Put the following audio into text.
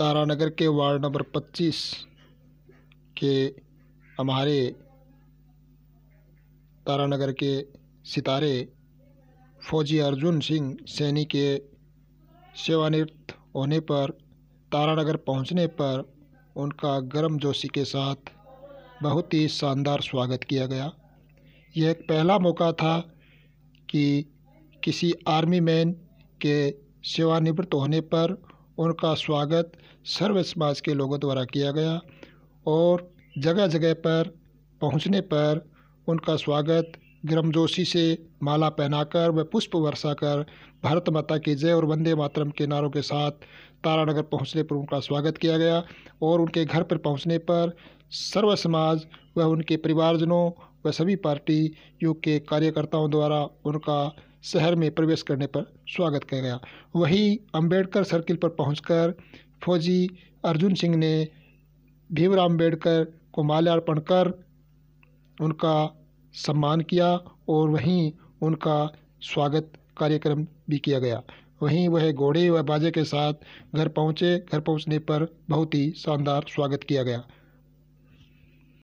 तारानगर के ward number 25 के हमारे तारानगर के सितारे फौजी अर्जुन सिंह सैनी के सेवानिवृत्त होने पर तारानगर पहुंचने पर उनका गर्म जोशी के साथ बहुत ही शानदार स्वागत किया गया यह एक पहला मौका था कि किसी आर्मी मैन के सेवानिवृत्त होने पर उनका स्वागत सर्व समाज के लोगों द्वारा किया गया और जगह जगह पर पहुंचने पर उनका स्वागत गर्मजोशी से माला पहनाकर व पुष्प वर्षा कर भारत माता की जय और वंदे मातरम के नारों के साथ तारानगर पहुंचने पर उनका स्वागत किया गया और उनके घर पर पहुंचने पर सर्व समाज व उनके परिवारजनों व सभी पार्टी युग के कार्यकर्ताओं द्वारा उनका शहर में प्रवेश करने पर स्वागत किया गया वहीं अंबेडकर सर्किल पर पहुंचकर फौजी अर्जुन सिंह ने भीमराव अम्बेडकर को माल्यार्पण कर उनका सम्मान किया और वहीं उनका स्वागत कार्यक्रम भी किया गया वहीं वह घोड़े व बाजे के साथ घर पहुंचे घर पहुंचने पर बहुत ही शानदार स्वागत किया गया